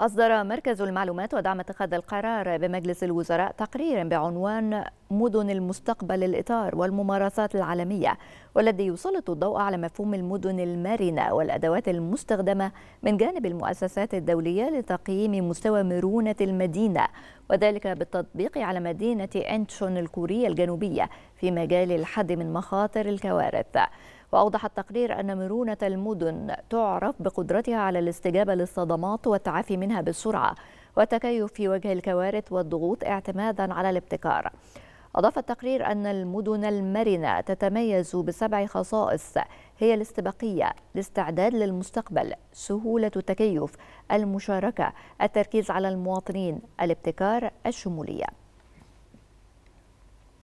أصدر مركز المعلومات ودعم اتخاذ القرار بمجلس الوزراء تقريرا بعنوان مدن المستقبل الإطار والممارسات العالمية والذي يسلط الضوء على مفهوم المدن المرنة والأدوات المستخدمة من جانب المؤسسات الدولية لتقييم مستوى مرونة المدينة وذلك بالتطبيق على مدينة أنشون الكورية الجنوبية في مجال الحد من مخاطر الكوارث وأوضح التقرير أن مرونة المدن تعرف بقدرتها على الاستجابة للصدمات والتعافي منها بسرعة والتكيف في وجه الكوارث والضغوط اعتمادا على الابتكار أضاف التقرير أن المدن المرنة تتميز بسبع خصائص هي الاستباقية، الاستعداد للمستقبل، سهولة التكيف، المشاركة، التركيز على المواطنين، الابتكار، الشمولية.